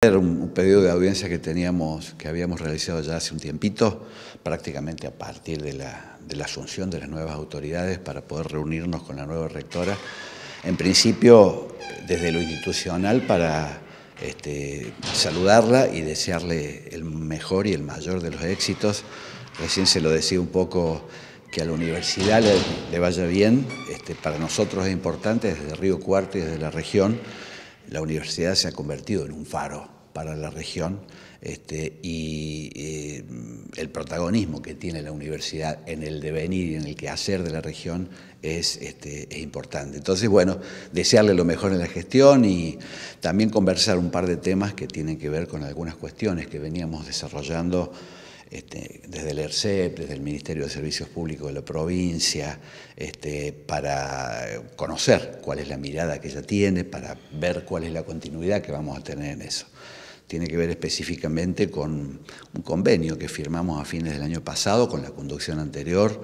Era un pedido de audiencia que teníamos, que habíamos realizado ya hace un tiempito, prácticamente a partir de la, asunción de las nuevas autoridades para poder reunirnos con la nueva rectora. En principio, desde lo institucional para este, saludarla y desearle el mejor y el mayor de los éxitos. Recién se lo decía un poco que a la universidad le, vaya bien. Este, para nosotros es importante desde Río Cuarto y desde la región la universidad se ha convertido en un faro para la región este, y eh, el protagonismo que tiene la universidad en el devenir y en el quehacer de la región es, este, es, importante. Entonces, bueno, desearle lo mejor en la gestión y también conversar un par de temas que tienen que ver con algunas cuestiones que veníamos desarrollando este, desde el ERCEP, desde el Ministerio de Servicios Públicos de la provincia, este, para conocer cuál es la mirada que ella tiene, para ver cuál es la continuidad que vamos a tener en eso. Tiene que ver específicamente con un convenio que firmamos a fines del año pasado con la conducción anterior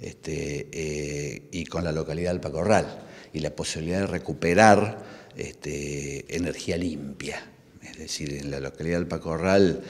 este, eh, y con la localidad de Alpacorral, y la posibilidad de recuperar energía limpia es decir, en la localidad del Pacorral,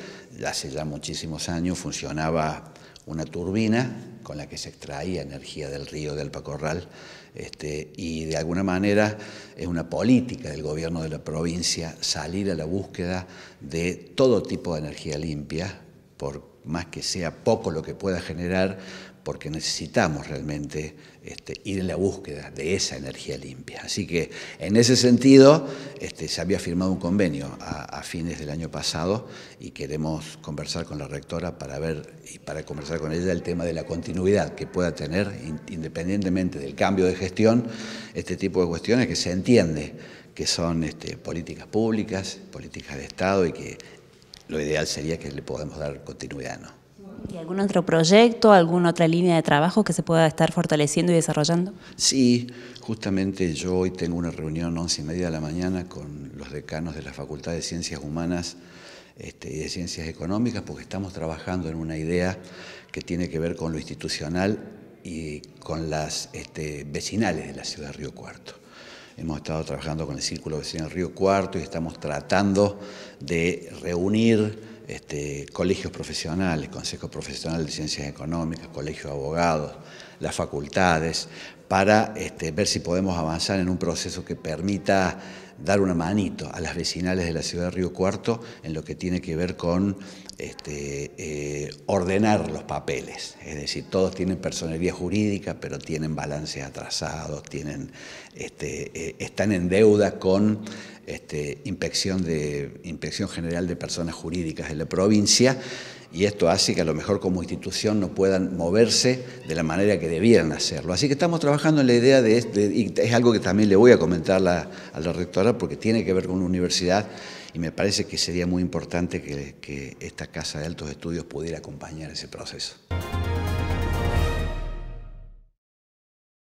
hace ya muchísimos años, funcionaba una turbina con la que se extraía energía del río del Pacorral este, y de alguna manera es una política del gobierno de la provincia salir a la búsqueda de todo tipo de energía limpia por más que sea poco lo que pueda generar, porque necesitamos realmente este, ir en la búsqueda de esa energía limpia. Así que en ese sentido este, se había firmado un convenio a, fines del año pasado y queremos conversar con la rectora para ver y para conversar con ella el tema de la continuidad que pueda tener, independientemente del cambio de gestión, este tipo de cuestiones que se entiende que son este, políticas públicas, políticas de Estado y que lo ideal sería que le podamos dar continuidad. ¿no? ¿Y algún otro proyecto, alguna otra línea de trabajo que se pueda estar fortaleciendo y desarrollando? Sí, justamente yo hoy tengo una reunión a y media de la mañana con los decanos de la Facultad de Ciencias Humanas este, y de Ciencias Económicas porque estamos trabajando en una idea que tiene que ver con lo institucional y con las este, vecinales de la ciudad de Río Cuarto. Hemos estado trabajando con el Círculo del Río Cuarto y estamos tratando de reunir este, colegios profesionales, Consejo Profesional de Ciencias Económicas, colegios de Abogados, las facultades, para este, ver si podemos avanzar en un proceso que permita dar una manito a las vecinales de la ciudad de Río Cuarto en lo que tiene que ver con este, eh, ordenar los papeles. Es decir, todos tienen personería jurídica, pero tienen balances atrasados, tienen, este, eh, están en deuda con este, inspección, de, inspección General de Personas Jurídicas de la provincia y esto hace que a lo mejor como institución no puedan moverse de la manera que debieran hacerlo. Así que estamos trabajando en la idea de, este, y es algo que también le voy a comentar a la rectora porque tiene que ver con la universidad y me parece que sería muy importante que esta Casa de Altos Estudios pudiera acompañar ese proceso.